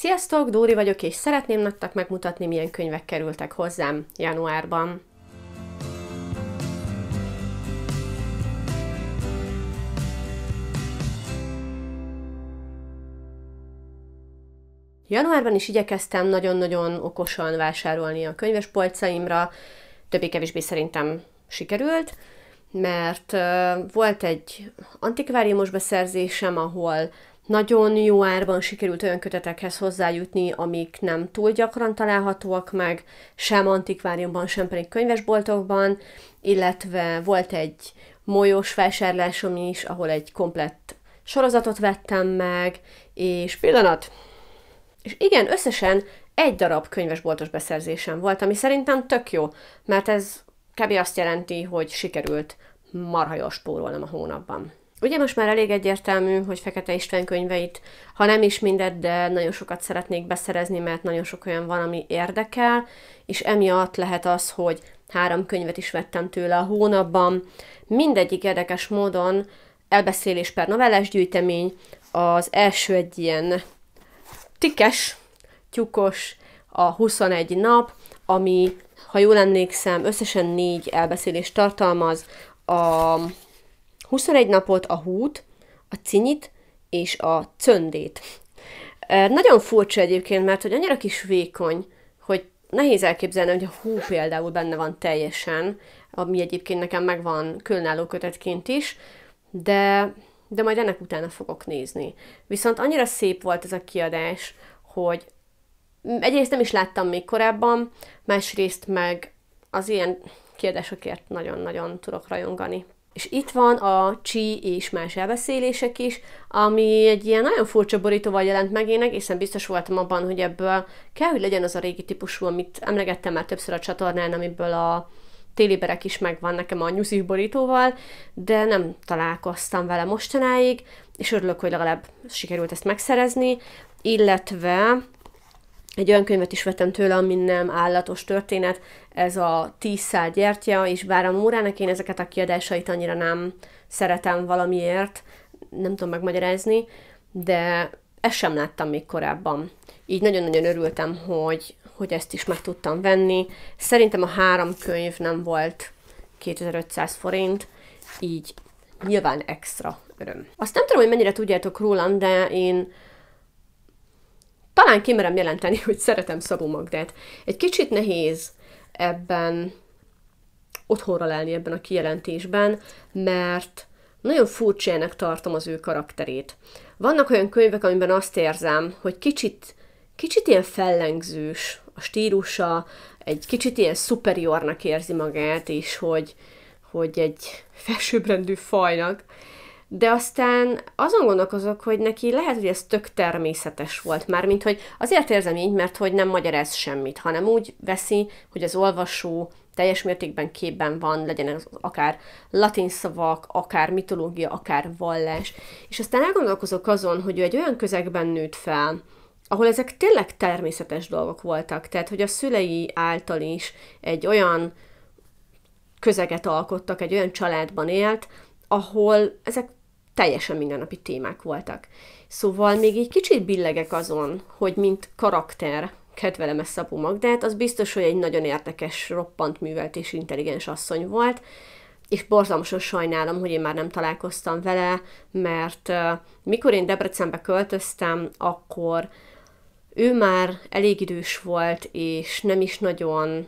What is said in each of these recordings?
Sziasztok, Dóri vagyok, és szeretném nektek megmutatni, milyen könyvek kerültek hozzám januárban. Januárban is igyekeztem nagyon-nagyon okosan vásárolni a könyves polcaimra, többé-kevésbé szerintem sikerült, mert volt egy antikváriumos beszerzésem, ahol nagyon jó árban sikerült olyan kötetekhez hozzájutni, amik nem túl gyakran találhatóak meg, sem antikváriumban, sem pedig könyvesboltokban, illetve volt egy molyos vásárlásom is, ahol egy komplett sorozatot vettem meg, és pillanat! És igen, összesen egy darab könyvesboltos beszerzésem volt, ami szerintem tök jó, mert ez kb. azt jelenti, hogy sikerült marha jól spórolnom a hónapban. Ugye most már elég egyértelmű, hogy Fekete István könyveit, ha nem is mindet, de nagyon sokat szeretnék beszerezni, mert nagyon sok olyan van, ami érdekel, és emiatt lehet az, hogy három könyvet is vettem tőle a hónapban. Mindegyik érdekes módon elbeszélés per novellás gyűjtemény, az első egy ilyen tikes, tyukos, a 21 nap, ami, ha jól emlékszem, összesen négy elbeszélést tartalmaz, a 21 napot a hút, a cinyit és a cöndét. Nagyon furcsa egyébként, mert hogy annyira kis vékony, hogy nehéz elképzelni, hogy a hú például benne van teljesen, ami egyébként nekem megvan különálló kötetként is, de, de majd ennek utána fogok nézni. Viszont annyira szép volt ez a kiadás, hogy egyrészt nem is láttam még korábban, másrészt meg az ilyen kiadásokért nagyon-nagyon tudok rajongani. És itt van a Csi és más elbeszélések is, ami egy ilyen nagyon furcsa borítóval jelent meg, én egészen biztos voltam abban, hogy ebből kell, hogy legyen az a régi típusú, amit emlegettem már többször a csatornán, amiből a téliberek is megvan nekem a nyuszi borítóval, de nem találkoztam vele mostanáig, és örülök, hogy legalább sikerült ezt megszerezni, illetve egy olyan könyvet is vettem tőle, ami nem állatos történet, ez a Tíz szál gyertya, és bár a Mórának én ezeket a kiadásait annyira nem szeretem valamiért, nem tudom megmagyarázni, de ezt sem láttam még korábban. Így nagyon-nagyon örültem, hogy, hogy ezt is meg tudtam venni. Szerintem a három könyv nem volt 2500 forint, így nyilván extra öröm. Azt nem tudom, hogy mennyire tudjátok rólam, de én talán kimerem jelenteni, hogy szeretem Szabó Magdát. Egy kicsit nehéz ebben otthonra lelni ebben a kijelentésben, mert nagyon furcsának tartom az ő karakterét. Vannak olyan könyvek, amiben azt érzem, hogy kicsit, kicsit ilyen fellengzős a stílusa, egy kicsit ilyen szuperiornak érzi magát, és hogy, hogy egy felsőbbrendű fajnak, de aztán azon gondolkozok, hogy neki lehet, hogy ez tök természetes volt már, mint hogy azért érzem így, mert hogy nem magyaráz semmit, hanem úgy veszi, hogy az olvasó teljes mértékben képben van, legyenek akár latin szavak, akár mitológia, akár vallás. És aztán elgondolkozok azon, hogy ő egy olyan közegben nőtt fel, ahol ezek tényleg természetes dolgok voltak, tehát hogy a szülei által is egy olyan közeget alkottak, egy olyan családban élt, ahol ezek teljesen mindennapi témák voltak. Szóval még egy kicsit billegek azon, hogy mint karakter kedvelem ezt Szabó Magdát, az biztos, hogy egy nagyon érdekes, roppant művelt és intelligens asszony volt, és borzalmasan sajnálom, hogy én már nem találkoztam vele, mert uh, mikor én Debrecenbe költöztem, akkor ő már elég idős volt, és nem is nagyon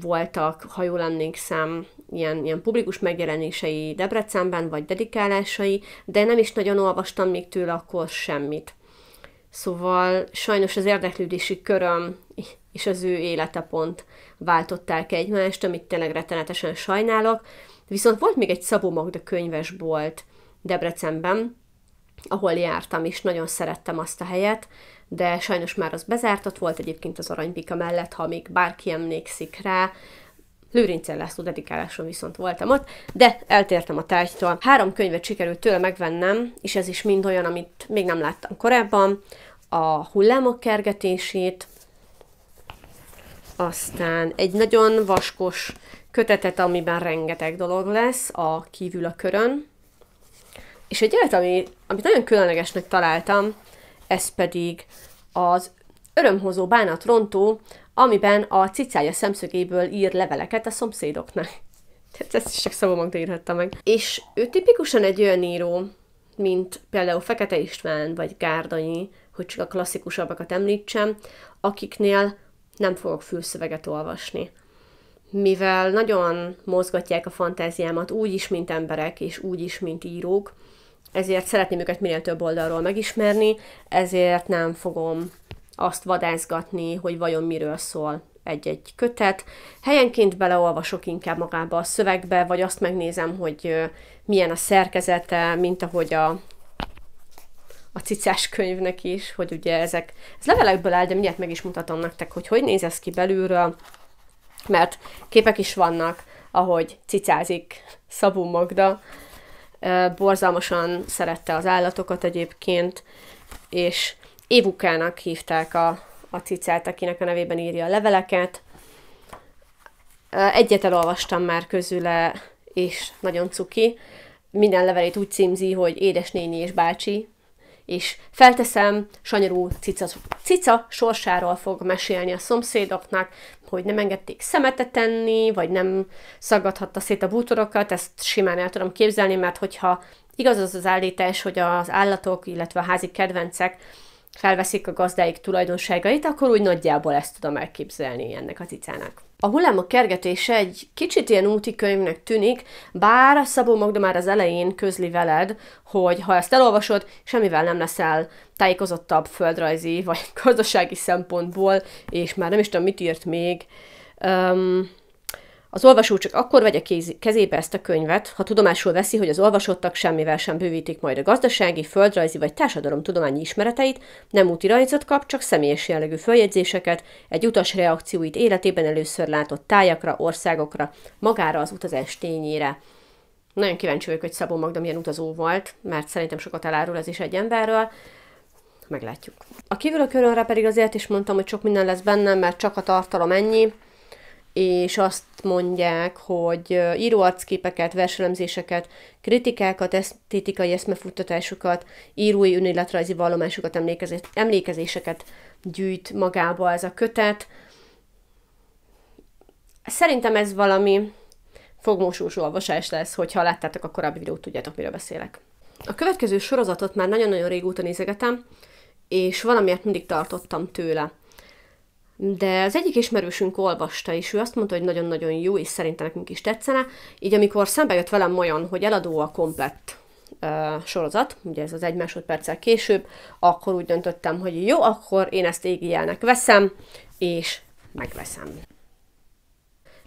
voltak, ha jól emlékszem, ilyen, ilyen publikus megjelenései Debrecenben, vagy dedikálásai, de nem is nagyon olvastam még tőle akkor semmit. Szóval sajnos az érdeklődési köröm és az ő élete pont váltották egymást, amit tényleg rettenetesen sajnálok. Viszont volt még egy Szabó Magda könyvesbolt Debrecenben, ahol jártam, és nagyon szerettem azt a helyet de sajnos már az ott volt egyébként az Aranybika mellett, ha még bárki emlékszik rá, Lőrincel László dedikáláson viszont voltam ott, de eltértem a tárgytól. Három könyvet sikerült tőle megvennem, és ez is mind olyan, amit még nem láttam korábban. A hullámok kergetését, aztán egy nagyon vaskos kötetet, amiben rengeteg dolog lesz, a kívül a körön, és egy olyat, ami, amit nagyon különlegesnek találtam, ez pedig az örömhozó bánatrontó, amiben a cicája szemszögéből ír leveleket a szomszédoknak. Tehát ezt is csak szavamagda írhatta meg. És ő tipikusan egy olyan író, mint például Fekete István vagy Gárdanyi, hogy csak a klasszikusabbakat említsem, akiknél nem fogok fülszöveget olvasni. Mivel nagyon mozgatják a fantáziámat úgy is, mint emberek, és úgy is, mint írók, ezért szeretném őket minél több oldalról megismerni, ezért nem fogom azt vadászgatni, hogy vajon miről szól egy-egy kötet. Helyenként beleolvasok inkább magába a szövegbe, vagy azt megnézem, hogy milyen a szerkezete, mint ahogy a, a cicás könyvnek is, hogy ugye ezek, ez levelekből áll, de mindjárt meg is mutatom nektek, hogy hogy néz ez ki belülről, mert képek is vannak, ahogy cicázik Szabó Magda, Borzalmasan szerette az állatokat egyébként, és Évukának hívták a, a cicát, akinek a nevében írja a leveleket. Egyet elolvastam már közüle, és nagyon cuki. Minden levelét úgy címzi, hogy édesnéni és bácsi, és felteszem, sanyarú cica, cica sorsáról fog mesélni a szomszédoknak, hogy nem engedték szemetet tenni, vagy nem szaggathatta szét a bútorokat, ezt simán el tudom képzelni, mert hogyha igaz az az állítás, hogy az állatok, illetve a házi kedvencek felveszik a gazdáik tulajdonságait, akkor úgy nagyjából ezt tudom elképzelni ennek a cicának. A hullámok kergetése egy kicsit ilyen úti könyvnek tűnik, bár Szabó Magda már az elején közli veled, hogy ha ezt elolvasod, semmivel nem leszel tájékozottabb földrajzi vagy gazdasági szempontból, és már nem is tudom, mit írt még. Um, az olvasó csak akkor vegye kezébe ezt a könyvet, ha tudomásul veszi, hogy az olvasottak semmivel sem bővítik majd a gazdasági, földrajzi vagy társadalomtudományi ismereteit, nem úti rajzot kap, csak személyes jellegű följegyzéseket, egy utas reakcióit életében először látott tájakra, országokra, magára az utazás tényére. Nagyon kíváncsi vagyok, hogy Szabó Magda milyen utazó volt, mert szerintem sokat elárul ez is egy emberről meglátjuk. A kívül a körönre pedig azért is mondtam, hogy sok minden lesz benne, mert csak a tartalom ennyi, és azt mondják, hogy íróarcképeket, verselemzéseket, kritikákat, esztétikai eszmefuttatásokat, írói önéletrajzi vallomásokat, emlékezéseket gyűjt magába ez a kötet. Szerintem ez valami fogmosós olvasás lesz, hogyha láttátok a korábbi videót, tudjátok, miről beszélek. A következő sorozatot már nagyon-nagyon régóta nézegetem, és valamiért mindig tartottam tőle de az egyik ismerősünk olvasta, és ő azt mondta, hogy nagyon-nagyon jó, és szerintem nekünk is tetszene. Így amikor szembe jött velem olyan, hogy eladó a komplett uh, sorozat, ugye ez az egy másodperccel később, akkor úgy döntöttem, hogy jó, akkor én ezt égijelnek veszem, és megveszem.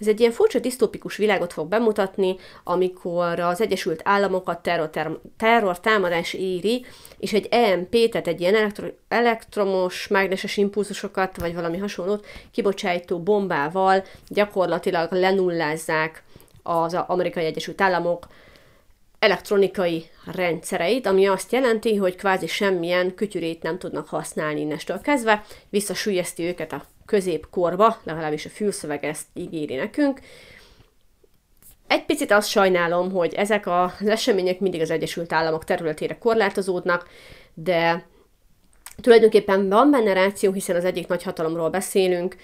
Ez egy ilyen furcsa disztópikus világot fog bemutatni, amikor az Egyesült Államokat terror, terror támadás éri, és egy EMP, tehát egy ilyen elektro- elektromos, mágneses impulzusokat, vagy valami hasonlót kibocsájtó bombával gyakorlatilag lenullázzák az Amerikai Egyesült Államok elektronikai rendszereit, ami azt jelenti, hogy kvázi semmilyen kütyürét nem tudnak használni innestől kezdve, visszasülyezti őket a középkorba, legalábbis a fülszöveg ezt ígéri nekünk. Egy picit azt sajnálom, hogy ezek az események mindig az Egyesült Államok területére korlátozódnak, de tulajdonképpen van benne ráció, hiszen az egyik nagy hatalomról beszélünk,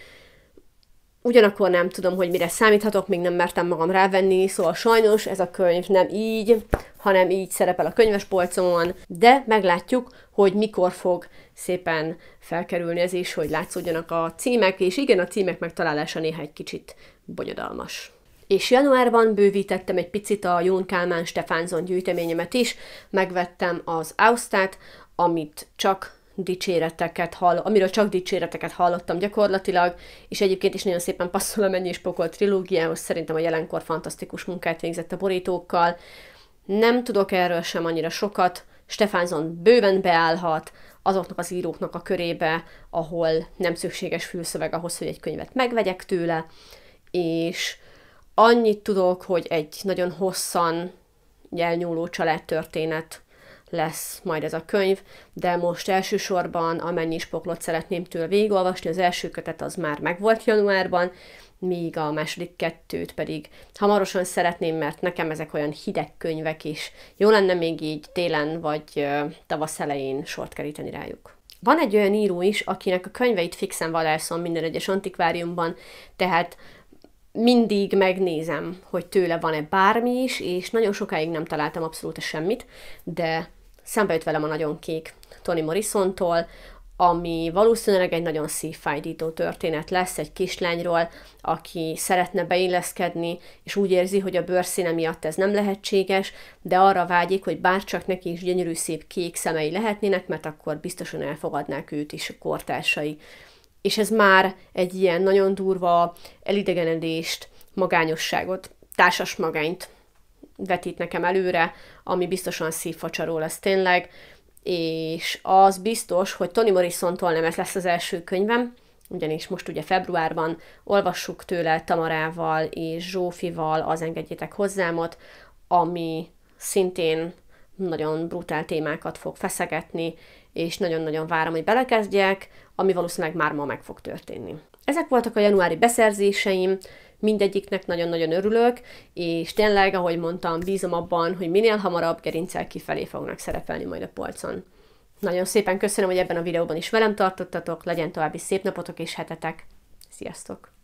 Ugyanakkor nem tudom, hogy mire számíthatok, még nem mertem magam rávenni, szóval sajnos ez a könyv nem így, hanem így szerepel a könyvespolcomon, de meglátjuk, hogy mikor fog szépen felkerülni ez is, hogy látszódjanak a címek, és igen, a címek megtalálása néha egy kicsit bonyodalmas. És januárban bővítettem egy picit a Jón Kálmán Stefánzon gyűjteményemet is, megvettem az Ausztát, amit csak dicséreteket hall, amiről csak dicséreteket hallottam gyakorlatilag, és egyébként is nagyon szépen passzol a Mennyi és Pokol trilógiához, szerintem a jelenkor fantasztikus munkát végzett a borítókkal. Nem tudok erről sem annyira sokat, Stefánzon bőven beállhat azoknak az íróknak a körébe, ahol nem szükséges fülszöveg ahhoz, hogy egy könyvet megvegyek tőle, és annyit tudok, hogy egy nagyon hosszan elnyúló családtörténet lesz majd ez a könyv, de most elsősorban amennyi spoklot poklot szeretném tőle végigolvasni, az első kötet az már megvolt januárban, míg a második kettőt pedig hamarosan szeretném, mert nekem ezek olyan hideg könyvek is. Jó lenne még így télen vagy tavasz elején sort keríteni rájuk. Van egy olyan író is, akinek a könyveit fixen valászom minden egyes antikváriumban, tehát mindig megnézem, hogy tőle van-e bármi is, és nagyon sokáig nem találtam abszolút semmit, de Szembe jött velem a nagyon kék Toni Morrisontól, ami valószínűleg egy nagyon szívfájdító történet lesz egy kislányról, aki szeretne beilleszkedni, és úgy érzi, hogy a bőrszíne miatt ez nem lehetséges, de arra vágyik, hogy bárcsak neki is gyönyörű szép kék szemei lehetnének, mert akkor biztosan elfogadnák őt is a kortársai. És ez már egy ilyen nagyon durva elidegenedést, magányosságot, társas magányt vetít nekem előre, ami biztosan szívfacsaró lesz tényleg, és az biztos, hogy Toni Morrisontól nem ez lesz az első könyvem, ugyanis most ugye februárban olvassuk tőle Tamarával és Zsófival az Engedjétek hozzámot, ami szintén nagyon brutál témákat fog feszegetni, és nagyon-nagyon várom, hogy belekezdjek, ami valószínűleg már ma meg fog történni. Ezek voltak a januári beszerzéseim, mindegyiknek nagyon-nagyon örülök, és tényleg, ahogy mondtam, bízom abban, hogy minél hamarabb gerincel kifelé fognak szerepelni majd a polcon. Nagyon szépen köszönöm, hogy ebben a videóban is velem tartottatok, legyen további szép napotok és hetetek. Sziasztok!